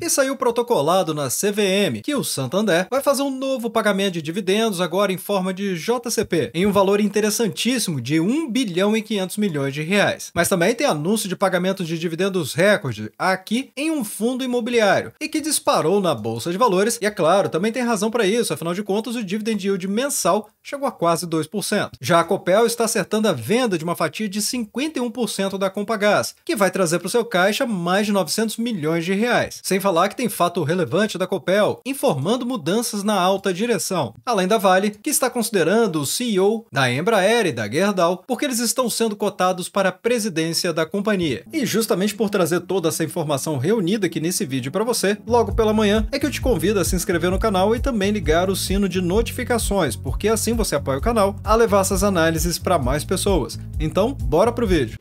E saiu protocolado na CVM que o Santander vai fazer um novo pagamento de dividendos agora em forma de JCP, em um valor interessantíssimo de 1 bilhão e 500 milhões de reais. Mas também tem anúncio de pagamento de dividendos recorde aqui em um fundo imobiliário e que disparou na bolsa de valores. E é claro, também tem razão para isso, afinal de contas o dividend yield mensal chegou a quase 2%. Já a Copel está acertando a venda de uma fatia de 51% da Compagás, que vai trazer para o seu caixa mais de 900 milhões de reais. Sem falar que tem fato relevante da Copel, informando mudanças na alta direção. Além da Vale, que está considerando o CEO da Embraer e da Gerdau, porque eles estão sendo cotados para a presidência da companhia. E justamente por trazer toda essa informação reunida aqui nesse vídeo para você, logo pela manhã, é que eu te convido a se inscrever no canal e também ligar o sino de notificações, porque assim você apoia o canal a levar essas análises para mais pessoas. Então, bora pro vídeo!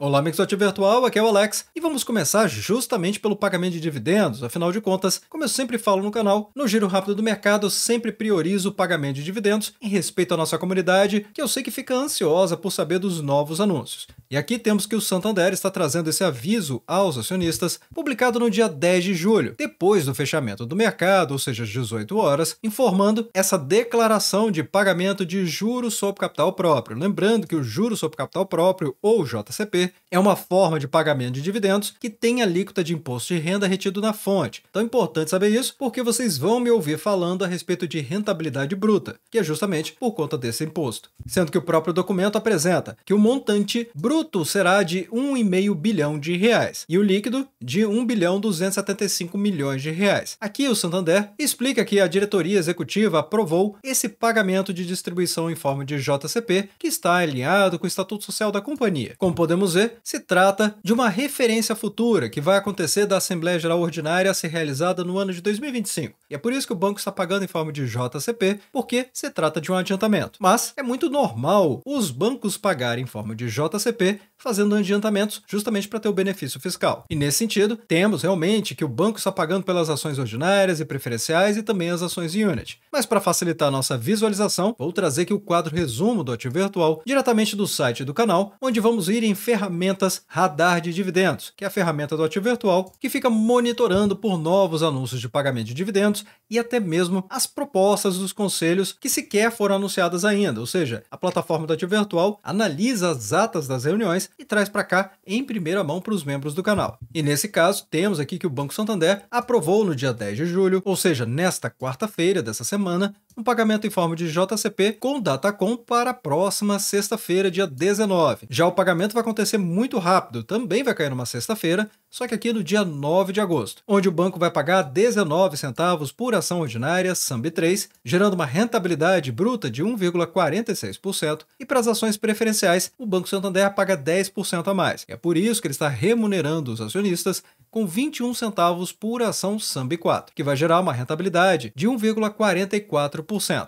Olá, Mixote Virtual, aqui é o Alex e vamos começar justamente pelo pagamento de dividendos. Afinal de contas, como eu sempre falo no canal, no Giro Rápido do Mercado eu sempre priorizo o pagamento de dividendos em respeito à nossa comunidade, que eu sei que fica ansiosa por saber dos novos anúncios. E aqui temos que o Santander está trazendo esse aviso aos acionistas, publicado no dia 10 de julho, depois do fechamento do mercado, ou seja, às 18 horas, informando essa declaração de pagamento de juros sobre capital próprio. Lembrando que o juro sobre capital próprio, ou JCP, é uma forma de pagamento de dividendos que tem alíquota de imposto de renda retido na fonte. Então é importante saber isso porque vocês vão me ouvir falando a respeito de rentabilidade bruta, que é justamente por conta desse imposto. Sendo que o próprio documento apresenta que o montante bruto será de 1,5 bilhão de reais e o líquido de 1 bilhão 275 milhões de reais. Aqui o Santander explica que a diretoria executiva aprovou esse pagamento de distribuição em forma de JCP, que está alinhado com o Estatuto Social da companhia. Como podemos Z se trata de uma referência futura que vai acontecer da Assembleia Geral Ordinária a ser realizada no ano de 2025. E é por isso que o banco está pagando em forma de JCP, porque se trata de um adiantamento. Mas é muito normal os bancos pagarem em forma de JCP fazendo adiantamentos justamente para ter o benefício fiscal. E nesse sentido, temos realmente que o banco está pagando pelas ações ordinárias e preferenciais e também as ações unit. Mas para facilitar a nossa visualização, vou trazer aqui o quadro resumo do ativo virtual diretamente do site do canal, onde vamos ir em ferramentas Radar de Dividendos, que é a ferramenta do ativo virtual que fica monitorando por novos anúncios de pagamento de dividendos e até mesmo as propostas dos conselhos que sequer foram anunciadas ainda, ou seja, a plataforma do ativo virtual analisa as atas das reuniões e traz para cá em primeira mão para os membros do canal. E nesse caso, temos aqui que o Banco Santander aprovou no dia 10 de julho, ou seja, nesta quarta-feira dessa semana, um pagamento em forma de JCP com Datacom para a próxima sexta-feira, dia 19. Já o pagamento vai acontecer muito rápido, também vai cair numa sexta-feira, só que aqui no dia 9 de agosto, onde o banco vai pagar 19 centavos por ação ordinária SAMB3, gerando uma rentabilidade bruta de 1,46%, e para as ações preferenciais, o Banco Santander paga 10% a mais. é por isso que ele está remunerando os acionistas com 21 centavos por ação SAMB4, que vai gerar uma rentabilidade de 1,44%.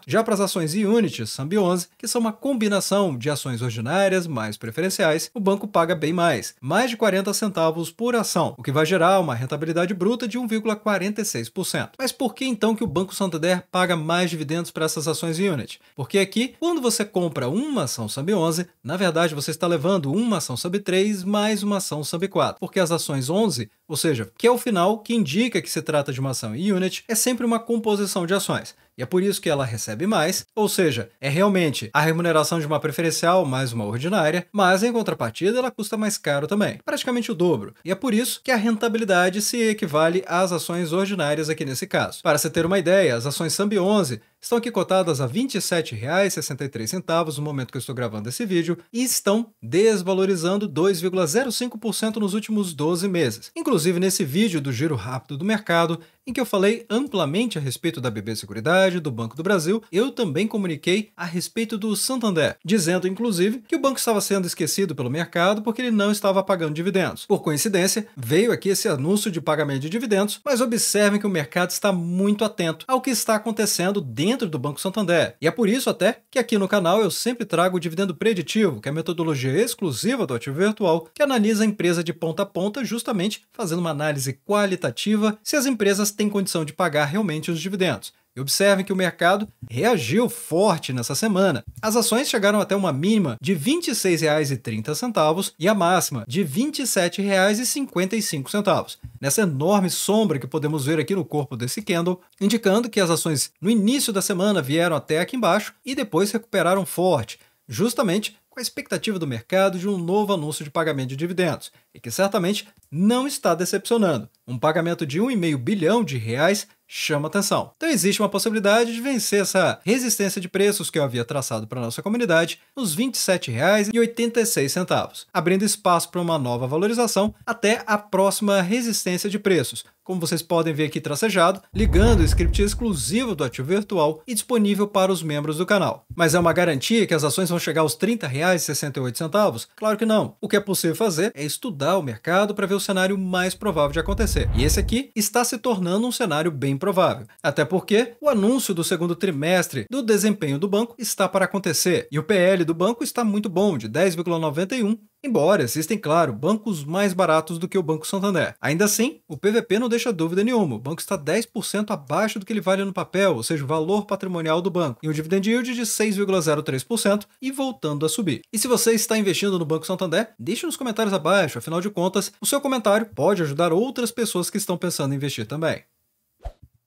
Já para as ações Unity, SAMB 11, que são uma combinação de ações ordinárias mais preferenciais, o banco paga bem mais, mais de 40 centavos por ação, o que vai gerar uma rentabilidade bruta de 1,46%. Mas por que então que o Banco Santander paga mais dividendos para essas ações e Unity? Porque aqui, quando você compra uma ação SAMB 11, na verdade você está levando uma ação SAMB 3 mais uma ação SAMB 4, porque as ações 11, ou seja, que é o final que indica que se trata de uma ação e Unity, é sempre uma composição de ações e é por isso que ela recebe mais, ou seja, é realmente a remuneração de uma preferencial mais uma ordinária, mas em contrapartida ela custa mais caro também, praticamente o dobro, e é por isso que a rentabilidade se equivale às ações ordinárias aqui nesse caso. Para se ter uma ideia, as ações SAMB 11 estão aqui cotadas a R$ 27,63 no momento que eu estou gravando esse vídeo e estão desvalorizando 2,05% nos últimos 12 meses. Inclusive nesse vídeo do Giro Rápido do Mercado, em que eu falei amplamente a respeito da BB Seguridade, do Banco do Brasil, eu também comuniquei a respeito do Santander, dizendo inclusive que o banco estava sendo esquecido pelo mercado porque ele não estava pagando dividendos. Por coincidência, veio aqui esse anúncio de pagamento de dividendos, mas observem que o mercado está muito atento ao que está acontecendo dentro dentro do Banco Santander. E é por isso até que aqui no canal eu sempre trago o dividendo preditivo, que é a metodologia exclusiva do ativo virtual, que analisa a empresa de ponta a ponta, justamente fazendo uma análise qualitativa se as empresas têm condição de pagar realmente os dividendos. E observem que o mercado reagiu forte nessa semana. As ações chegaram até uma mínima de R$ 26,30 e a máxima de R$ 27,55. Nessa enorme sombra que podemos ver aqui no corpo desse candle, indicando que as ações no início da semana vieram até aqui embaixo e depois recuperaram forte, justamente com a expectativa do mercado de um novo anúncio de pagamento de dividendos, e que certamente não está decepcionando. Um pagamento de 1,5 bilhão de reais chama atenção. Então existe uma possibilidade de vencer essa resistência de preços que eu havia traçado para nossa comunidade nos R$ 27,86, abrindo espaço para uma nova valorização até a próxima resistência de preços, como vocês podem ver aqui tracejado, ligando o script exclusivo do ativo virtual e disponível para os membros do canal. Mas é uma garantia que as ações vão chegar aos R$ 30,68? Claro que não. O que é possível fazer é estudar o mercado para ver o cenário mais provável de acontecer. E esse aqui está se tornando um cenário bem provável. Até porque o anúncio do segundo trimestre do desempenho do banco está para acontecer e o PL do banco está muito bom, de 10,91 Embora existem, claro, bancos mais baratos do que o Banco Santander. Ainda assim, o PVP não deixa dúvida nenhuma. O banco está 10% abaixo do que ele vale no papel, ou seja, o valor patrimonial do banco, e um dividend yield de 6,03% e voltando a subir. E se você está investindo no Banco Santander, deixe nos comentários abaixo, afinal de contas, o seu comentário pode ajudar outras pessoas que estão pensando em investir também.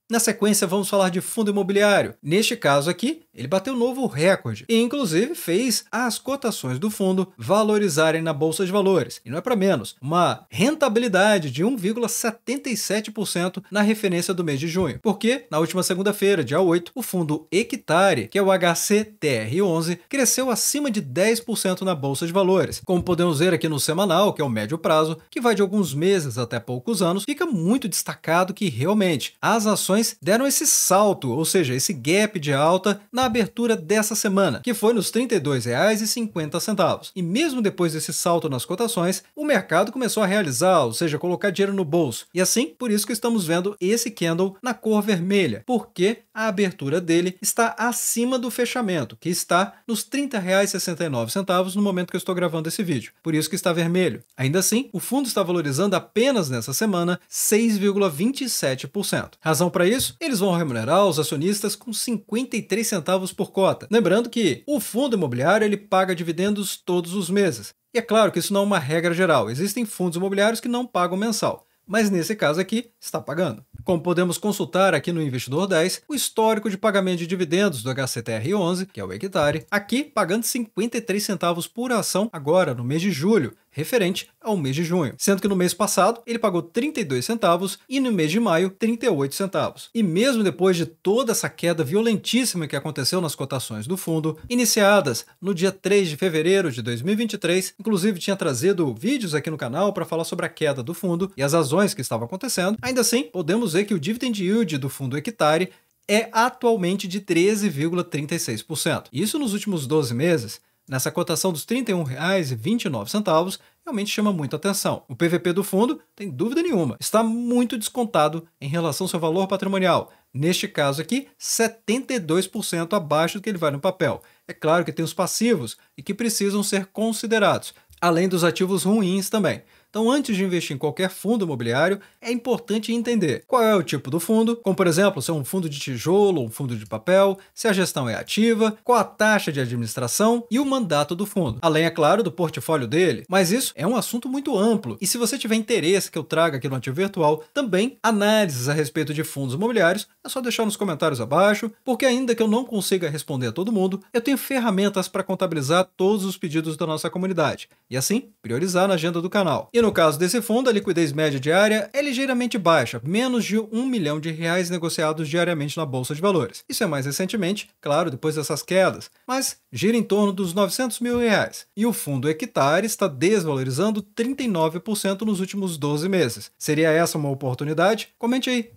Na sequência, vamos falar de fundo imobiliário. Neste caso aqui, ele bateu novo recorde e, inclusive, fez as cotações do fundo valorizarem na Bolsa de Valores. E não é para menos, uma rentabilidade de 1,77% na referência do mês de junho. Porque, na última segunda-feira, dia 8, o fundo Hectare, que é o HCTR11, cresceu acima de 10% na Bolsa de Valores. Como podemos ver aqui no semanal, que é o médio prazo, que vai de alguns meses até poucos anos, fica muito destacado que realmente as ações ações deram esse salto, ou seja, esse gap de alta na abertura dessa semana, que foi nos R$ 32,50. E mesmo depois desse salto nas cotações, o mercado começou a realizar, ou seja, colocar dinheiro no bolso. E assim, por isso que estamos vendo esse candle na cor vermelha, porque a abertura dele está acima do fechamento, que está nos R$ 30,69 no momento que eu estou gravando esse vídeo. Por isso que está vermelho. Ainda assim, o fundo está valorizando apenas nessa semana 6,27%. Razão para isso, eles vão remunerar os acionistas com 53 centavos por cota. Lembrando que o fundo imobiliário ele paga dividendos todos os meses. E é claro que isso não é uma regra geral, existem fundos imobiliários que não pagam mensal mas nesse caso aqui está pagando. Como podemos consultar aqui no Investidor 10, o histórico de pagamento de dividendos do HCTR11, que é o hectare, aqui pagando 53 centavos por ação agora no mês de julho, referente ao mês de junho, sendo que no mês passado ele pagou 32 centavos e no mês de maio 38 centavos. E mesmo depois de toda essa queda violentíssima que aconteceu nas cotações do fundo, iniciadas no dia 3 de fevereiro de 2023, inclusive tinha trazido vídeos aqui no canal para falar sobre a queda do fundo e as razões que estavam acontecendo, ainda assim podemos ver que o dividend yield do fundo Equitare é atualmente de 13,36%. Isso nos últimos 12 meses Nessa cotação dos R$ 31,29, realmente chama muito atenção. O PVP do fundo, tem dúvida nenhuma, está muito descontado em relação ao seu valor patrimonial. Neste caso aqui, 72% abaixo do que ele vale no papel. É claro que tem os passivos e que precisam ser considerados, além dos ativos ruins também. Então, antes de investir em qualquer fundo imobiliário, é importante entender qual é o tipo do fundo, como por exemplo, se é um fundo de tijolo, um fundo de papel, se a gestão é ativa, qual a taxa de administração e o mandato do fundo. Além, é claro, do portfólio dele. Mas isso é um assunto muito amplo. E se você tiver interesse que eu traga aqui no Ativo Virtual, também análises a respeito de fundos imobiliários, é só deixar nos comentários abaixo, porque ainda que eu não consiga responder a todo mundo, eu tenho ferramentas para contabilizar todos os pedidos da nossa comunidade e assim priorizar na agenda do canal. E no caso desse fundo, a liquidez média diária é ligeiramente baixa, menos de um milhão de reais negociados diariamente na bolsa de valores. Isso é mais recentemente, claro, depois dessas quedas, mas gira em torno dos 900 mil reais. E o fundo hectare está desvalorizando 39% nos últimos 12 meses. Seria essa uma oportunidade? Comente aí.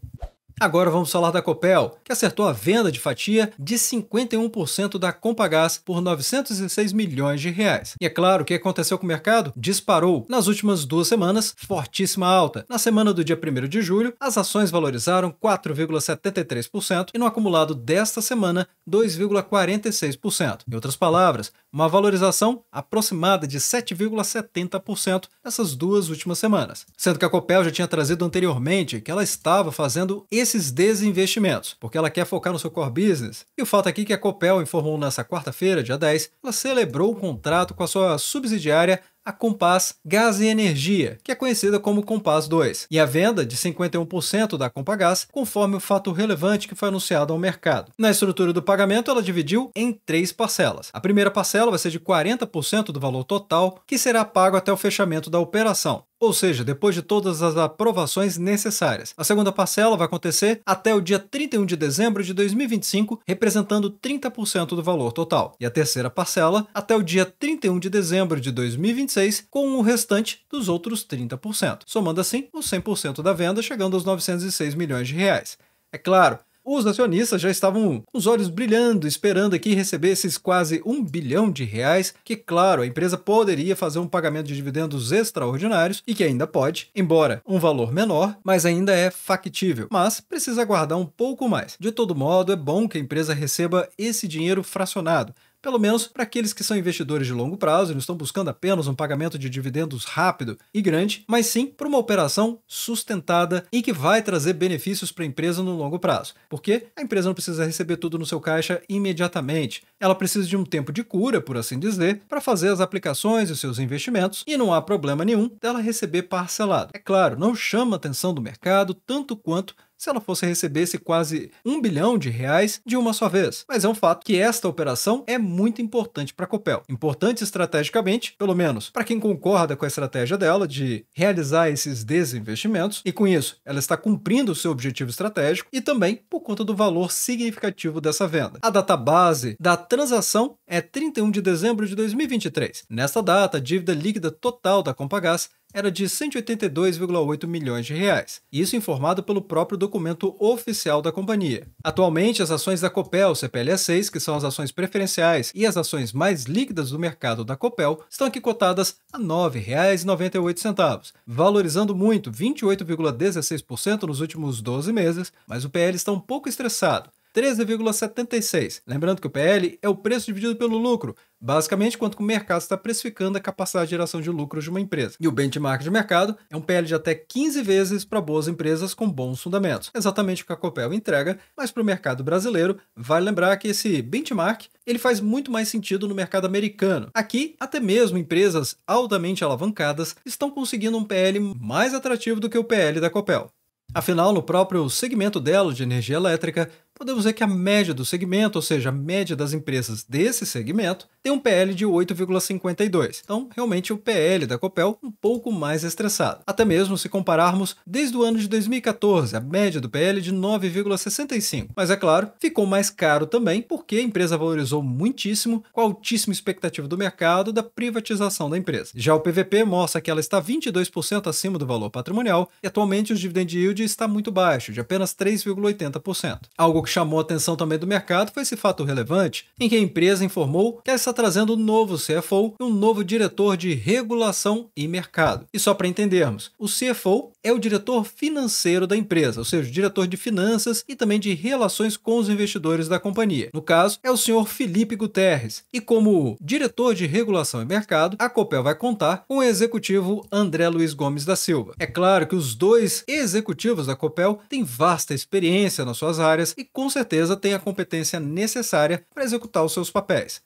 Agora vamos falar da Copel, que acertou a venda de fatia de 51% da Compagás por 906 milhões de reais. E é claro, o que aconteceu com o mercado? Disparou. Nas últimas duas semanas, fortíssima alta. Na semana do dia 1 de julho, as ações valorizaram 4,73% e no acumulado desta semana, 2,46%. Em outras palavras, uma valorização aproximada de 7,70% nessas duas últimas semanas. Sendo que a Copel já tinha trazido anteriormente que ela estava fazendo esse esses desinvestimentos, porque ela quer focar no seu core business. E o fato aqui é que a Copel informou nessa quarta-feira, dia 10, ela celebrou o um contrato com a sua subsidiária a Compass Gás e Energia, que é conhecida como Compass 2, e a venda de 51% da Compagás, conforme o fato relevante que foi anunciado ao mercado. Na estrutura do pagamento, ela dividiu em três parcelas. A primeira parcela vai ser de 40% do valor total, que será pago até o fechamento da operação ou seja, depois de todas as aprovações necessárias. A segunda parcela vai acontecer até o dia 31 de dezembro de 2025, representando 30% do valor total. E a terceira parcela até o dia 31 de dezembro de 2026, com o restante dos outros 30%, somando assim os 100% da venda, chegando aos 906 milhões de reais. É claro, os acionistas já estavam com os olhos brilhando, esperando aqui receber esses quase um bilhão de reais, que, claro, a empresa poderia fazer um pagamento de dividendos extraordinários e que ainda pode, embora um valor menor, mas ainda é factível. Mas precisa aguardar um pouco mais. De todo modo, é bom que a empresa receba esse dinheiro fracionado pelo menos para aqueles que são investidores de longo prazo e não estão buscando apenas um pagamento de dividendos rápido e grande, mas sim para uma operação sustentada e que vai trazer benefícios para a empresa no longo prazo. Porque a empresa não precisa receber tudo no seu caixa imediatamente. Ela precisa de um tempo de cura, por assim dizer, para fazer as aplicações e seus investimentos e não há problema nenhum dela receber parcelado. É claro, não chama a atenção do mercado tanto quanto se ela fosse receber esse quase um bilhão de reais de uma só vez. Mas é um fato que esta operação é muito importante para a Copel. Importante estrategicamente, pelo menos para quem concorda com a estratégia dela de realizar esses desinvestimentos, e com isso ela está cumprindo o seu objetivo estratégico e também por conta do valor significativo dessa venda. A data base da transação é 31 de dezembro de 2023. Nesta data, a dívida líquida total da Compagás era de 182,8 milhões de reais, isso informado pelo próprio documento oficial da companhia. Atualmente, as ações da Copel, CPLA 6, que são as ações preferenciais e as ações mais líquidas do mercado da Copel, estão aqui cotadas a R$ 9,98, valorizando muito, 28,16% nos últimos 12 meses, mas o PL está um pouco estressado, 13,76. Lembrando que o PL é o preço dividido pelo lucro, basicamente quanto o mercado está precificando a capacidade de geração de lucros de uma empresa. E o benchmark de mercado é um PL de até 15 vezes para boas empresas com bons fundamentos. Exatamente o que a Copel entrega, mas para o mercado brasileiro, vale lembrar que esse benchmark ele faz muito mais sentido no mercado americano. Aqui, até mesmo empresas altamente alavancadas estão conseguindo um PL mais atrativo do que o PL da Copel. Afinal, no próprio segmento dela de energia elétrica, podemos ver que a média do segmento, ou seja, a média das empresas desse segmento, tem um PL de 8,52. Então, realmente o PL da Copel um pouco mais estressado. Até mesmo se compararmos desde o ano de 2014, a média do PL de 9,65. Mas é claro, ficou mais caro também porque a empresa valorizou muitíssimo com a altíssima expectativa do mercado da privatização da empresa. Já o PVP mostra que ela está 22% acima do valor patrimonial e atualmente o dividend yield está muito baixo, de apenas 3,80%. Algo que chamou a atenção também do mercado foi esse fato relevante, em que a empresa informou que está trazendo um novo CFO e um novo diretor de regulação e mercado. E só para entendermos, o CFO é o diretor financeiro da empresa, ou seja, o diretor de finanças e também de relações com os investidores da companhia. No caso, é o senhor Felipe Guterres. E como diretor de regulação e mercado, a Copel vai contar com o executivo André Luiz Gomes da Silva. É claro que os dois executivos da Copel têm vasta experiência nas suas áreas e com certeza tem a competência necessária para executar os seus papéis.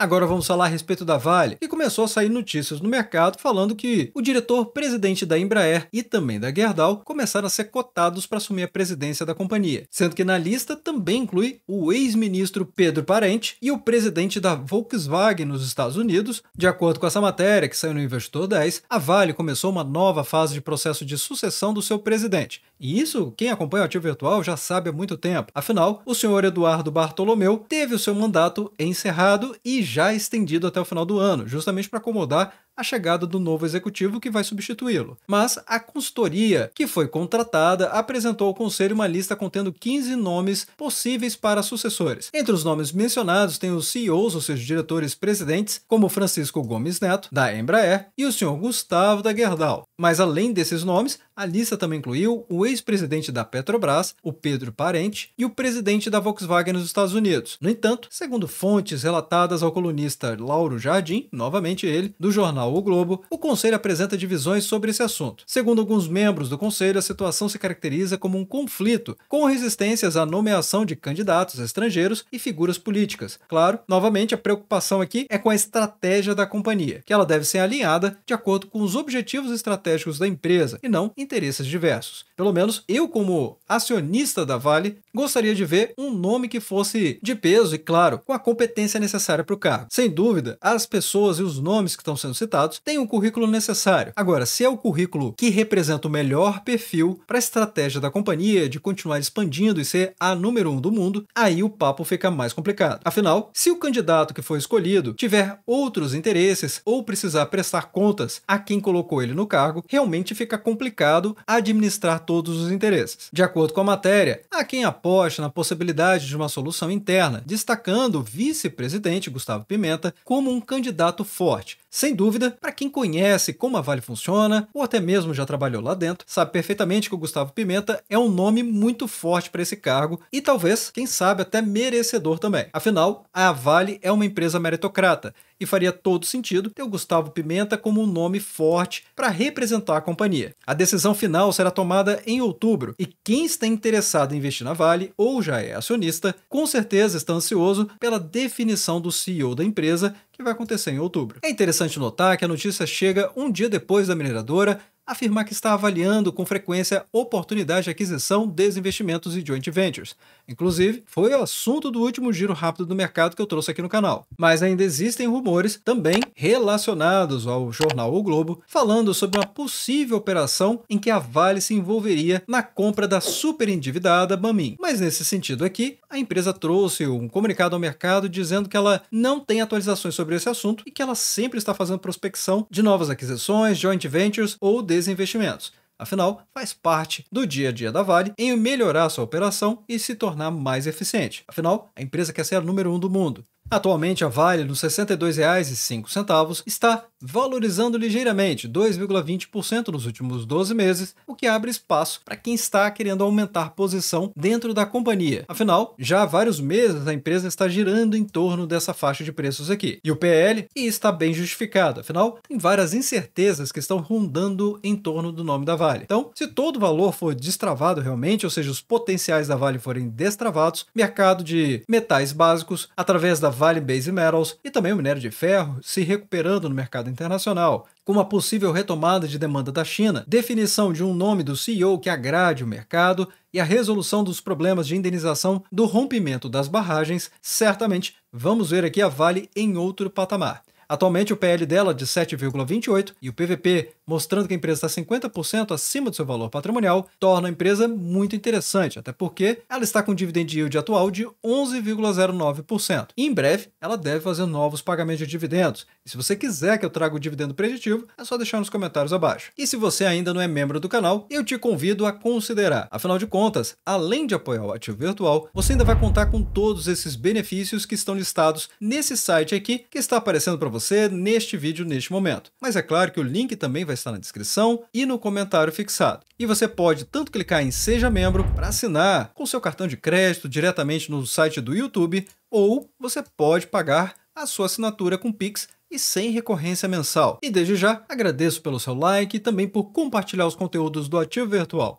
Agora vamos falar a respeito da Vale, que começou a sair notícias no mercado falando que o diretor-presidente da Embraer e também da Gerdau começaram a ser cotados para assumir a presidência da companhia, sendo que na lista também inclui o ex-ministro Pedro Parente e o presidente da Volkswagen nos Estados Unidos. De acordo com essa matéria que saiu no Investidor 10, a Vale começou uma nova fase de processo de sucessão do seu presidente. E isso, quem acompanha o Ativo Virtual já sabe há muito tempo. Afinal, o senhor Eduardo Bartolomeu teve o seu mandato encerrado e já estendido até o final do ano, justamente para acomodar a chegada do novo executivo que vai substituí-lo. Mas a consultoria que foi contratada apresentou ao conselho uma lista contendo 15 nomes possíveis para sucessores. Entre os nomes mencionados tem os CEOs, ou seja, diretores presidentes, como Francisco Gomes Neto, da Embraer, e o senhor Gustavo da Gerdau. Mas além desses nomes, a lista também incluiu o ex-presidente da Petrobras, o Pedro Parente, e o presidente da Volkswagen nos Estados Unidos. No entanto, segundo fontes relatadas ao colunista Lauro Jardim, novamente ele, do jornal jornal O Globo, o Conselho apresenta divisões sobre esse assunto. Segundo alguns membros do Conselho, a situação se caracteriza como um conflito, com resistências à nomeação de candidatos estrangeiros e figuras políticas. Claro, novamente, a preocupação aqui é com a estratégia da companhia, que ela deve ser alinhada de acordo com os objetivos estratégicos da empresa e não interesses diversos. Pelo menos eu, como acionista da Vale, gostaria de ver um nome que fosse de peso e, claro, com a competência necessária para o cargo. Sem dúvida, as pessoas e os nomes que estão sendo citados tem têm o currículo necessário. Agora, se é o currículo que representa o melhor perfil para a estratégia da companhia de continuar expandindo e ser a número um do mundo, aí o papo fica mais complicado. Afinal, se o candidato que foi escolhido tiver outros interesses ou precisar prestar contas a quem colocou ele no cargo, realmente fica complicado administrar todos os interesses. De acordo com a matéria, há quem aposta na possibilidade de uma solução interna, destacando o vice-presidente Gustavo Pimenta como um candidato forte, sem dúvida, para quem conhece como a Vale funciona, ou até mesmo já trabalhou lá dentro, sabe perfeitamente que o Gustavo Pimenta é um nome muito forte para esse cargo e talvez, quem sabe, até merecedor também. Afinal, a Vale é uma empresa meritocrata e faria todo sentido ter o Gustavo Pimenta como um nome forte para representar a companhia. A decisão final será tomada em outubro e quem está interessado em investir na Vale ou já é acionista, com certeza está ansioso pela definição do CEO da empresa que vai acontecer em outubro. É interessante notar que a notícia chega um dia depois da mineradora afirmar que está avaliando com frequência oportunidades de aquisição, desinvestimentos e joint ventures. Inclusive, foi o assunto do último giro rápido do mercado que eu trouxe aqui no canal. Mas ainda existem rumores também relacionados ao jornal O Globo falando sobre uma possível operação em que a Vale se envolveria na compra da super endividada Bamin. Mas nesse sentido aqui, a empresa trouxe um comunicado ao mercado dizendo que ela não tem atualizações sobre esse assunto e que ela sempre está fazendo prospecção de novas aquisições, joint ventures ou desinvestimentos. Afinal, faz parte do dia a dia da Vale em melhorar sua operação e se tornar mais eficiente. Afinal, a empresa quer ser a número um do mundo. Atualmente, a Vale, nos R$ 62,05, está valorizando ligeiramente 2,20% nos últimos 12 meses, o que abre espaço para quem está querendo aumentar posição dentro da companhia. Afinal, já há vários meses a empresa está girando em torno dessa faixa de preços aqui. E o PL e está bem justificado, afinal, tem várias incertezas que estão rondando em torno do nome da Vale. Então, se todo o valor for destravado realmente, ou seja, os potenciais da Vale forem destravados, mercado de metais básicos através da Vale Base Metals e também o minério de ferro se recuperando no mercado internacional, com uma possível retomada de demanda da China, definição de um nome do CEO que agrade o mercado e a resolução dos problemas de indenização do rompimento das barragens, certamente vamos ver aqui a Vale em outro patamar. Atualmente o PL dela de 7,28 e o PVP mostrando que a empresa está 50% acima do seu valor patrimonial, torna a empresa muito interessante, até porque ela está com um dividend yield atual de 11,09%. E em breve ela deve fazer novos pagamentos de dividendos. E se você quiser que eu traga o dividendo preditivo, é só deixar nos comentários abaixo. E se você ainda não é membro do canal, eu te convido a considerar. Afinal de contas, além de apoiar o ativo virtual, você ainda vai contar com todos esses benefícios que estão listados nesse site aqui que está aparecendo para você você neste vídeo neste momento. Mas é claro que o link também vai estar na descrição e no comentário fixado. E você pode tanto clicar em Seja Membro para assinar com seu cartão de crédito diretamente no site do YouTube, ou você pode pagar a sua assinatura com Pix e sem recorrência mensal. E desde já agradeço pelo seu like e também por compartilhar os conteúdos do Ativo Virtual.